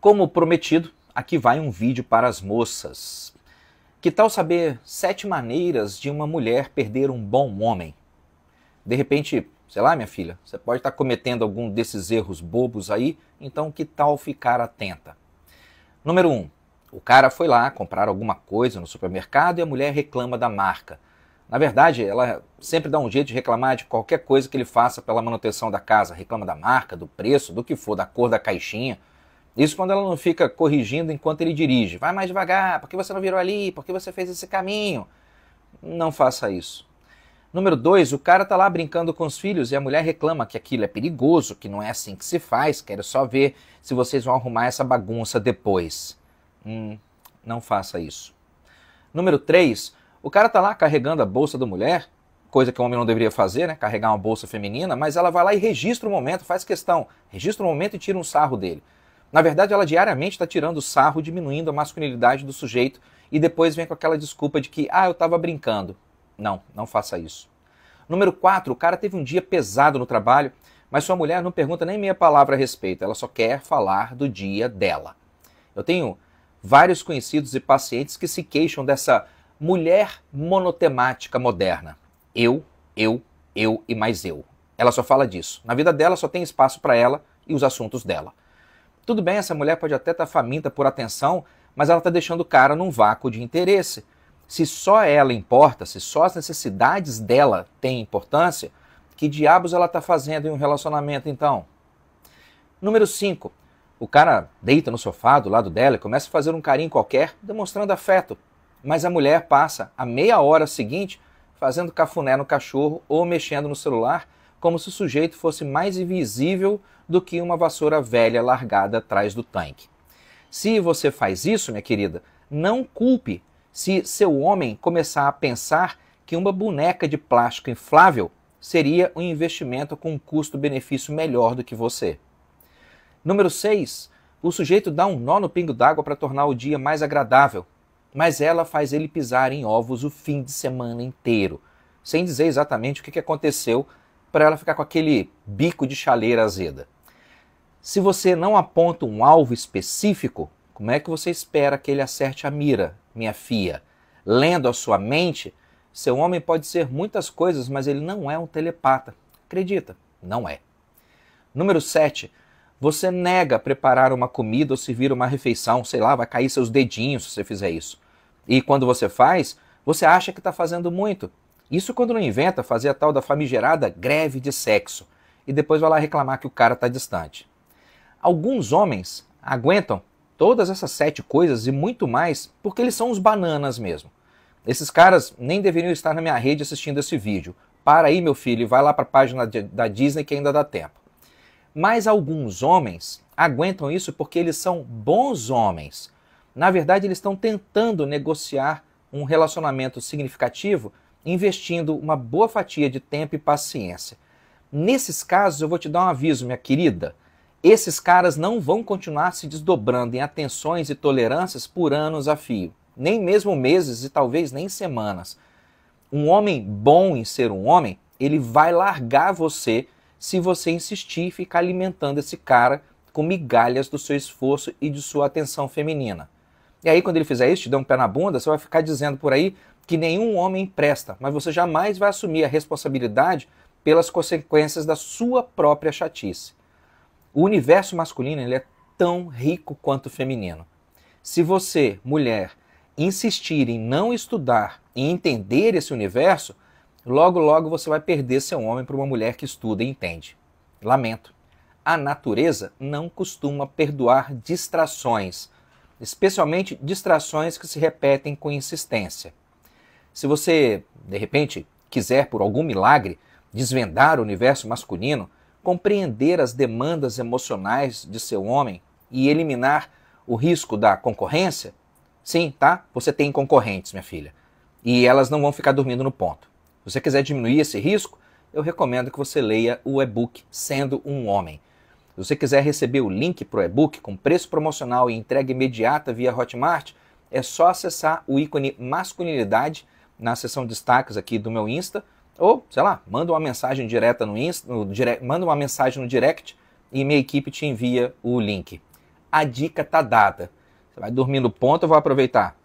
Como prometido, aqui vai um vídeo para as moças. Que tal saber sete maneiras de uma mulher perder um bom homem? De repente, sei lá, minha filha, você pode estar cometendo algum desses erros bobos aí, então que tal ficar atenta? Número 1. Um, o cara foi lá comprar alguma coisa no supermercado e a mulher reclama da marca. Na verdade, ela sempre dá um jeito de reclamar de qualquer coisa que ele faça pela manutenção da casa, reclama da marca, do preço, do que for, da cor da caixinha. Isso quando ela não fica corrigindo enquanto ele dirige. Vai mais devagar, por que você não virou ali? Por que você fez esse caminho? Não faça isso. Número dois, o cara tá lá brincando com os filhos e a mulher reclama que aquilo é perigoso, que não é assim que se faz, quero só ver se vocês vão arrumar essa bagunça depois. Hum, não faça isso. Número três, o cara tá lá carregando a bolsa da mulher, coisa que o homem não deveria fazer, né? Carregar uma bolsa feminina, mas ela vai lá e registra o momento, faz questão, registra o momento e tira um sarro dele. Na verdade, ela diariamente está tirando sarro, diminuindo a masculinidade do sujeito e depois vem com aquela desculpa de que, ah, eu estava brincando. Não, não faça isso. Número 4, o cara teve um dia pesado no trabalho, mas sua mulher não pergunta nem meia palavra a respeito, ela só quer falar do dia dela. Eu tenho vários conhecidos e pacientes que se queixam dessa mulher monotemática moderna. Eu, eu, eu e mais eu. Ela só fala disso. Na vida dela só tem espaço para ela e os assuntos dela. Tudo bem, essa mulher pode até estar tá faminta por atenção, mas ela está deixando o cara num vácuo de interesse. Se só ela importa, se só as necessidades dela têm importância, que diabos ela está fazendo em um relacionamento então? Número 5. O cara deita no sofá do lado dela e começa a fazer um carinho qualquer, demonstrando afeto. Mas a mulher passa a meia hora seguinte fazendo cafuné no cachorro ou mexendo no celular como se o sujeito fosse mais invisível do que uma vassoura velha largada atrás do tanque. Se você faz isso, minha querida, não culpe se seu homem começar a pensar que uma boneca de plástico inflável seria um investimento com um custo-benefício melhor do que você. Número 6. O sujeito dá um nó no pingo d'água para tornar o dia mais agradável, mas ela faz ele pisar em ovos o fim de semana inteiro, sem dizer exatamente o que aconteceu para ela ficar com aquele bico de chaleira azeda. Se você não aponta um alvo específico, como é que você espera que ele acerte a mira, minha filha? Lendo a sua mente, seu homem pode ser muitas coisas, mas ele não é um telepata. Acredita, não é. Número 7. Você nega preparar uma comida ou servir uma refeição, sei lá, vai cair seus dedinhos se você fizer isso. E quando você faz, você acha que está fazendo muito, isso quando não inventa fazer a tal da famigerada greve de sexo e depois vai lá reclamar que o cara está distante. Alguns homens aguentam todas essas sete coisas e muito mais porque eles são os bananas mesmo. Esses caras nem deveriam estar na minha rede assistindo esse vídeo. Para aí, meu filho, e vai lá para a página da Disney que ainda dá tempo. Mas alguns homens aguentam isso porque eles são bons homens. Na verdade, eles estão tentando negociar um relacionamento significativo investindo uma boa fatia de tempo e paciência. Nesses casos, eu vou te dar um aviso, minha querida. Esses caras não vão continuar se desdobrando em atenções e tolerâncias por anos a fio, nem mesmo meses e talvez nem semanas. Um homem bom em ser um homem, ele vai largar você se você insistir e ficar alimentando esse cara com migalhas do seu esforço e de sua atenção feminina. E aí, quando ele fizer isso, te der um pé na bunda, você vai ficar dizendo por aí: que nenhum homem presta, mas você jamais vai assumir a responsabilidade pelas consequências da sua própria chatice. O universo masculino ele é tão rico quanto o feminino. Se você, mulher, insistir em não estudar e entender esse universo, logo logo você vai perder seu homem para uma mulher que estuda e entende. Lamento. A natureza não costuma perdoar distrações, especialmente distrações que se repetem com insistência. Se você, de repente, quiser, por algum milagre, desvendar o universo masculino, compreender as demandas emocionais de seu homem e eliminar o risco da concorrência, sim, tá? Você tem concorrentes, minha filha, e elas não vão ficar dormindo no ponto. Se você quiser diminuir esse risco, eu recomendo que você leia o e-book Sendo um Homem. Se você quiser receber o link para o e-book com preço promocional e entrega imediata via Hotmart, é só acessar o ícone masculinidade na seção destaques aqui do meu Insta, ou, sei lá, manda uma mensagem direta no Insta, no manda uma mensagem no direct e minha equipe te envia o link. A dica tá dada. Você vai dormir no ponto, eu vou aproveitar.